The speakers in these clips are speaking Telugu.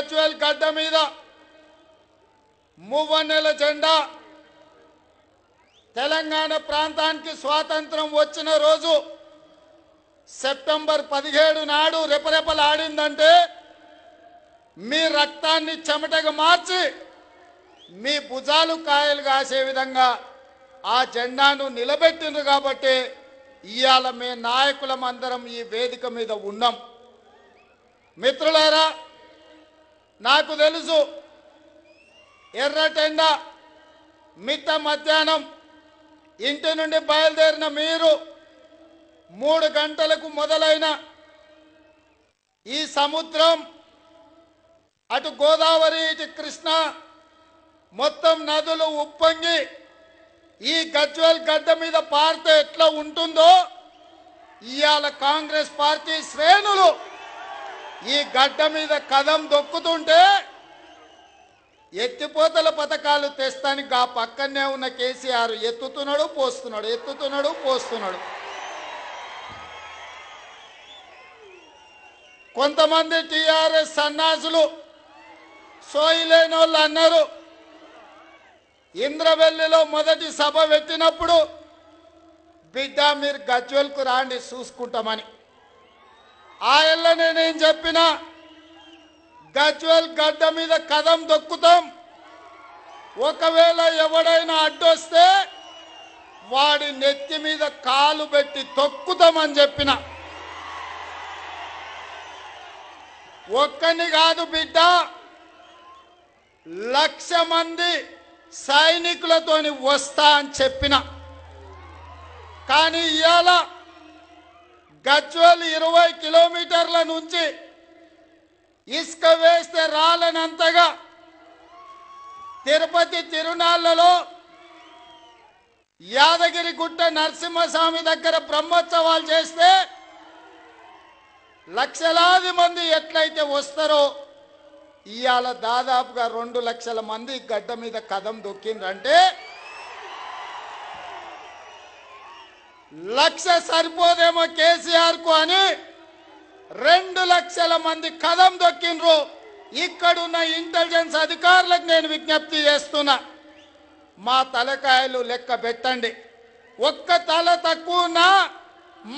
గచ్చువల్ గడ్డ మీద మువ్వన్నెల జెండా తెలంగాణ ప్రాంతానికి స్వాతంత్రం వచ్చిన రోజు సెప్టెంబర్ పదిహేడు నాడు రెపరెపలాడిందంటే మీ రక్తాన్ని చెమటగా మార్చి మీ భుజాలు కాయలు కాసే విధంగా ఆ జెండాను నిలబెట్టిండ్రు కాబట్టి ఇవాళ మీ నాయకులం అందరం ఈ వేదిక మీద ఉన్నాం మిత్రులారా నాకు తెలుసు ఎర్రటెండ మిత్త మధ్యాహ్నం ఇంటి నుండి బయలుదేరిన మీరు మూడు గంటలకు మొదలైన ఈ సముద్రం అటు గోదావరి ఇటు కృష్ణ మొత్తం నదులు ఉప్పొంగి ఈ గజ్వల్ గడ్డ మీద పార్త ఎట్లా ఉంటుందో ఇవాళ కాంగ్రెస్ పార్టీ శ్రేణులు ఈ గడ్డ మీద కదం దొక్కుతుంటే ఎత్తిపోతల పథకాలు తెస్తానికి ఆ పక్కనే ఉన్న కేసీఆర్ ఎత్తుతున్నాడు పోస్తున్నాడు ఎత్తుతున్నాడు పోస్తున్నాడు కొంతమంది టీఆర్ఎస్ సన్నాసులు సోయిలేని వాళ్ళు అన్నారు ఇంద్రవెల్లిలో మొదటి సభ పెట్టినప్పుడు బిడ్డ మీరు గజ్వెల్కు రాండి చూసుకుంటామని ఆ నేనేం నేను చెప్పిన గజ్వల్ గడ్డ మీద కథం దొక్కుతాం ఒకవేళ ఎవడైనా అడ్డొస్తే వాడి నెత్తి మీద కాలు పెట్టి తొక్కుతామని చెప్పిన ఒక్కని కాదు బిడ్డ లక్ష మంది సైనికులతోని వస్తా అని చెప్పిన కానీ ఇవాళ గజ్వల్ ఇరవై కిలోమీటర్ల నుంచి ఇసుక వేస్తే రాలనంతగా తిరుపతి తిరునాళ్లలో యాదగిరి గుట్ట నరసింహస్వామి దగ్గర బ్రహ్మోత్సవాలు చేస్తే లక్షలాది మంది ఎట్లయితే వస్తారో ఇవాళ దాదాపుగా రెండు లక్షల మంది గడ్డ మీద కథం దొక్కిండ్రంటే లక్ష సరిపోదేమో కేసీఆర్ కు అని రెండు లక్షల మంది కథం దొక్కినరు ఇక్కడున్న ఇంటెలిజెన్స్ అధికారులకు నేను విజ్ఞప్తి చేస్తున్నా మా తలకాయలు లెక్క పెట్టండి ఒక్క తల తక్కువనా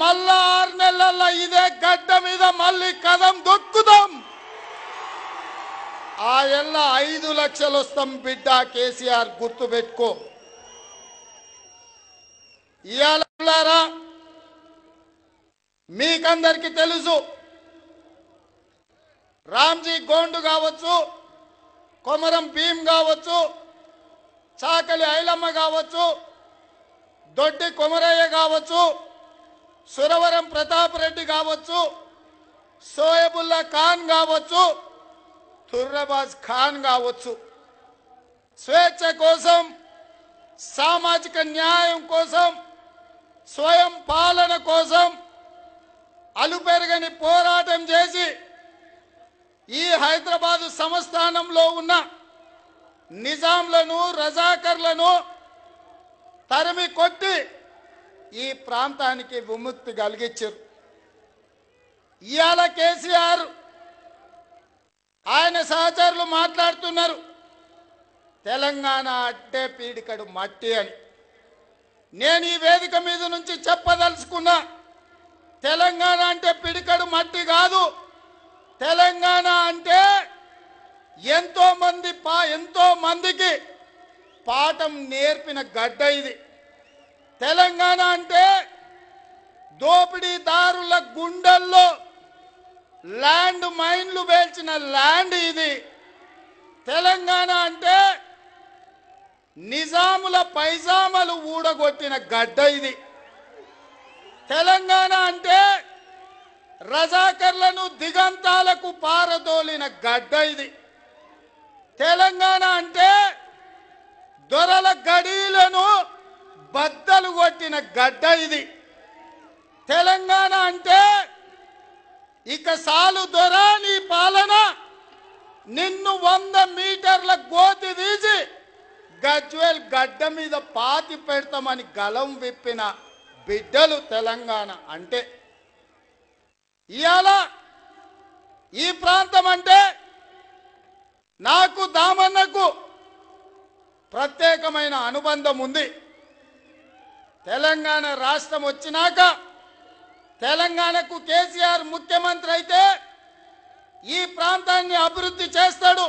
మళ్ళా ఆరు నెలల ఇదే గడ్డ మీద మళ్ళీ కథం దొక్కుదాం ఆ ఎల్ల ఐదు లక్షలు వస్తాం బిడ్డ కేసీఆర్ గుర్తు పెట్టుకో ఇయాలారా మీకందరికి తెలుసు రామ్జీ గోండు కావచ్చు కొమరం భీం కావచ్చు చాకలి ఐలమ్మ కావచ్చు దొడ్డి కొమరయ్య కావచ్చు సురవరం ప్రతాప్ రెడ్డి కావచ్చు సోయబుల్లా ఖాన్ కావచ్చు తుర్రబాజ్ ఖాన్ కావచ్చు స్వేచ్ఛ కోసం సామాజిక న్యాయం కోసం స్వయం పాలన కోసం అలుపెరగని పోరాటం చేసి ఈ హైదరాబాదు సంస్థానంలో ఉన్న నిజాంలను రజాకర్లను తరిమి కొట్టి ఈ ప్రాంతానికి విముక్తి కలిగించారు ఇవాళ కేసీఆర్ ఆయన సహచరులు మాట్లాడుతున్నారు తెలంగాణ అట్టే పీడికడు మట్టి అని నేను ఈ వేదిక మీద నుంచి చెప్పదలుచుకున్నా తెలంగాణ అంటే పిడికడు మట్టి కాదు తెలంగాణ అంటే ఎంతో మంది పా ఎంతో మందికి పాఠం నేర్పిన గడ్డ ఇది తెలంగాణ అంటే దోపిడీదారుల గుండెల్లో ల్యాండ్ మైన్లు పేల్చిన ల్యాండ్ ఇది తెలంగాణ అంటే నిజాముల పైజామలు ఊడగొట్టిన గడ్డ ఇది తెలంగాణ అంటే రజాకర్లను దిగంతాలకు పారదోలిన గడ్డ ఇది తెలంగాణ అంటే దొరల గడీలను బద్దలు కొట్టిన గడ్డ ఇది తెలంగాణ అంటే ఇక సాలు దొర నీ పాలన నిన్ను వంద మీటర్ల గోతి గజ్వేల్ గడ్డ మీద పాతి పెడతామని గలం విప్పిన బిడ్డలు తెలంగాణ అంటే ఇవాళ ఈ ప్రాంతం అంటే నాకు దామన్నకు ప్రత్యేకమైన అనుబంధం ఉంది తెలంగాణ రాష్ట్రం వచ్చినాక తెలంగాణకు కేసీఆర్ ముఖ్యమంత్రి అయితే ఈ ప్రాంతాన్ని అభివృద్ధి చేస్తాడు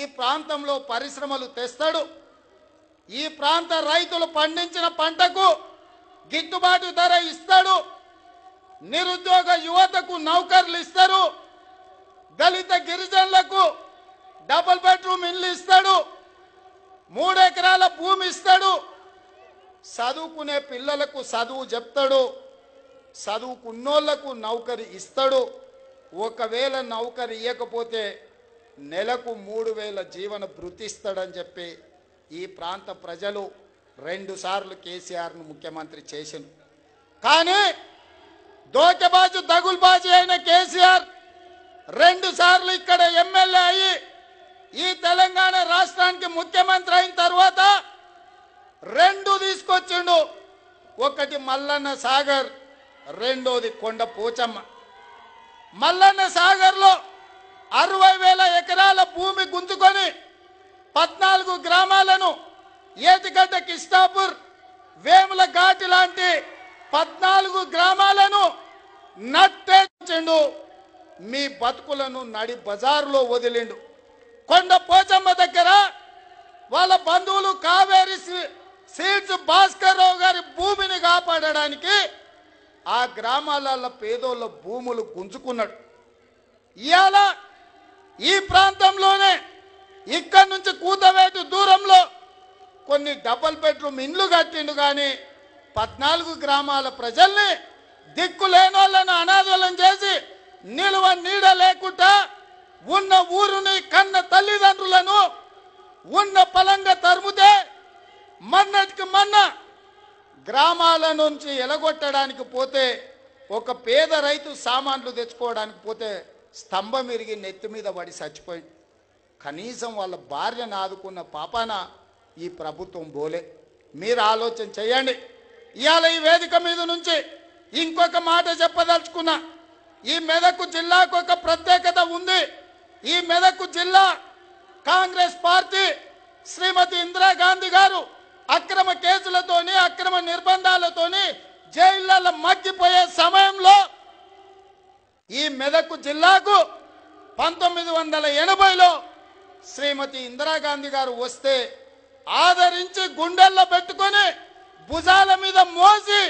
ఈ ప్రాంతంలో పరిశ్రమలు తెస్తాడు ఈ ప్రాంత రైతులు పండించిన పంటకు గిట్టుబాటు ధర ఇస్తాడు నిరుద్యోగ యువతకు నౌకర్లు ఇస్తారు దళిత గిరిజనులకు డబుల్ బెడ్రూమ్ ఇల్లు ఇస్తాడు మూడెకరాల భూమి ఇస్తాడు చదువుకునే పిల్లలకు చదువు చెప్తాడు చదువుకున్నోళ్లకు నౌకరి ఇస్తాడు ఒకవేళ నౌకరి ఇవ్వకపోతే నెలకు మూడు వేల జీవన బృతిస్తాడని చెప్పి ఈ ప్రాంత ప్రజలు రెండుసార్లు కేసీఆర్ను ముఖ్యమంత్రి చేశారు కానీ దోకెబాజు దగుల్బాజు అయిన కేసీఆర్ రెండుసార్లు ఇక్కడ ఎమ్మెల్యే అయ్యి ఈ తెలంగాణ రాష్ట్రానికి ముఖ్యమంత్రి అయిన తర్వాత రెండు తీసుకొచ్చిండు ఒకటి మల్లన్న సాగర్ రెండోది కొండ పోచమ్మ మల్లన్న సాగర్లో అరవై వేల ఎకరాల భూమి గుంజుకొని పద్నాలుగు గ్రామాలను ఏతిగడ్డ కిస్తాపూర్ వేముల ఘాటి లాంటి పద్నాలుగు గ్రామాలను నట్టేచిండు మీ బతుకులను నడి బజారులో వదిలిండు కొండ పోచమ్మ దగ్గర వాళ్ళ బంధువులు కావేరి సీడ్స్ భాస్కర్ గారి భూమిని కాపాడడానికి ఆ గ్రామాలలో పేదోళ్ళ భూములు గుంజుకున్నాడు ఇవాళ ఈ ప్రాంతంలోనే ఇక్కడి నుంచి కూతవేటు దూరంలో కొన్ని డబల్ బెడ్రూమ్ ఇండ్లు కట్టిండు కానీ పద్నాలుగు గ్రామాల ప్రజల్ని దిక్కు లేనోళ్ళను అనాథోళ్ళని చేసి నిలువ నీడ లేకుండా ఉన్న ఊరుని కన్న తల్లిదండ్రులను ఉన్న పలంగా తరుముతే మన్నటికి మన్న గ్రామాల నుంచి ఎలగొట్టడానికి పోతే ఒక పేద రైతు సామాన్లు తెచ్చుకోవడానికి పోతే స్తంభం ఇరిగి నెత్తి మీద పడి చచ్చిపోయి కనీసం వాళ్ళ భార్యను ఆదుకున్న పాపాన ఈ ప్రభుత్వం బోలే మీరు ఆలోచన చేయండి ఇవాళ ఈ వేదిక మీద నుంచి ఇంకొక మాట చెప్పదలుచుకున్నా ఈ మెదకు జిల్లాకు ఒక ప్రత్యేకత ఉంది ఈ మెదకు జిల్లా కాంగ్రెస్ పార్టీ శ్రీమతి ఇందిరాగాంధీ గారు అక్రమ కేసులతోని అక్రమ నిర్బంధాలతోని జైళ్ళ మగ్గిపోయే సమయంలో మెదక్ జిల్లాకు పంతొమ్మిది వందల ఎనభైలో శ్రీమతి ఇందిరాగాంధీ గారు వస్తే ఆదరించి గుండెల్లో పెట్టుకొని భుజాల మీద మోసి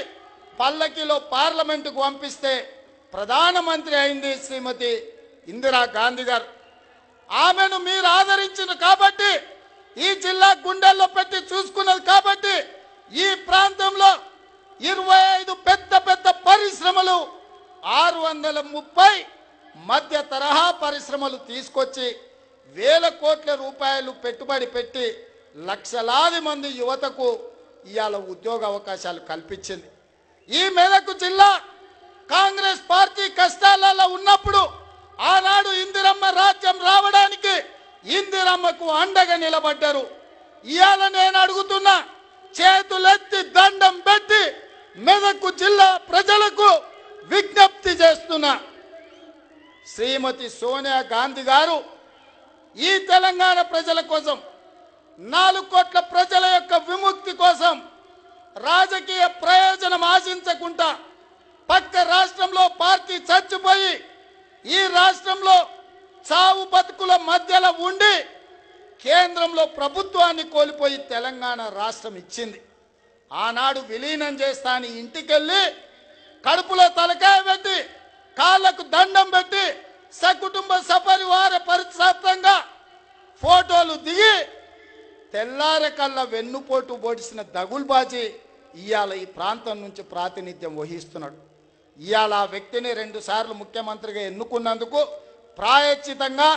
పల్లకిలో పార్లమెంటుకు పంపిస్తే ప్రధానమంత్రి అయింది శ్రీమతి ఇందిరా గాంధీ గారు ఆమెను మీరు ఆదరించిన కాబట్టి ఈ జిల్లా గుండెల్లో పెట్టి చూసుకున్నది కాబట్టి ఈ ప్రాంతంలో ఇరవై ఐదు పెద్ద పెద్ద పరిశ్రమలు ఆరు వందల ముప్పై మధ్య తరహా పరిశ్రమలు తీసుకొచ్చి వేల కోట్ల రూపాయలు పెట్టుబడి పెట్టి లక్షలాది మంది యువతకు ఇవాళ ఉద్యోగ అవకాశాలు కల్పించింది ఈ మేరకు జిల్లా కాంగ్రెస్ పార్టీ కష్టాలలో ఉన్నప్పుడు ఆనాడు ఇందిరమ్మ రాజ్యం రావడానికి ఇందిరమ్మకు అండగా నిలబడ్డారు ఇవాళ నేను అడుగుతున్నా చేతులెత్తి దండం పెట్టి మెదకు జిల్లా ప్రజలకు విజ్ఞప్తి చేస్తున్నా శ్రీమతి సోనియా గాంధీ గారు ఈ తెలంగాణ ప్రజల కోసం నాలుగు కోట్ల ప్రజల యొక్క విముక్తి కోసం రాజకీయ ప్రయోజనం ఆశించకుండా పక్క రాష్ట్రంలో పార్టీ చచ్చిపోయి ఈ రాష్ట్రంలో చావు బతుకుల మధ్యలో ఉండి కేంద్రంలో ప్రభుత్వాన్ని కోల్పోయి తెలంగాణ రాష్ట్రం ఇచ్చింది ఆనాడు విలీనం చేస్తాను ఇంటికెళ్ళి కడుపులో తలకాయ పెట్టి కాళ్లకు దండం పెట్టి సకుటుంబ సపరివార పరిశాప్తంగా ఫోటోలు దిగి కళ్ళ వెన్నుపోటు బోడిసిన దగుల్బాజీ ఇవాళ ఈ ప్రాంతం నుంచి ప్రాతినిధ్యం వహిస్తున్నాడు ఇవాళ ఆ వ్యక్తిని రెండుసార్లు ముఖ్యమంత్రిగా ఎన్నుకున్నందుకు ప్రాయశ్చితంగా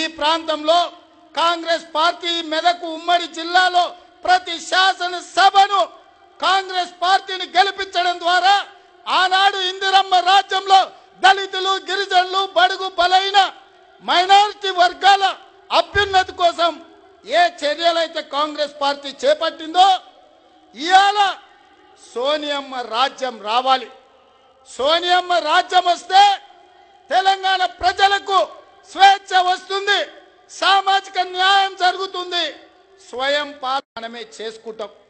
ఈ ప్రాంతంలో కాంగ్రెస్ పార్టీ మెదకు ఉమ్మడి జిల్లాలో ప్రతి శాసనసభను కాంగ్రెస్ పార్టీని గెలిపించడం ఆనాడు ఇందిరమ్మ రాజ్యంలో దళితులు గిరిజనులు బడుగు బలైన మైనారిటీ వర్గాల అభ్యున్నతి కోసం ఏ చర్యలైతే కాంగ్రెస్ పార్టీ చేపట్టిందో ఇవాళ సోనియమ్మ రాజ్యం రావాలి సోనియమ్మ రాజ్యం వస్తే తెలంగాణ ప్రజలకు స్వేచ్ఛ వస్తుంది సామాజిక న్యాయం జరుగుతుంది స్వయం పాలనమే చేసుకుంటాం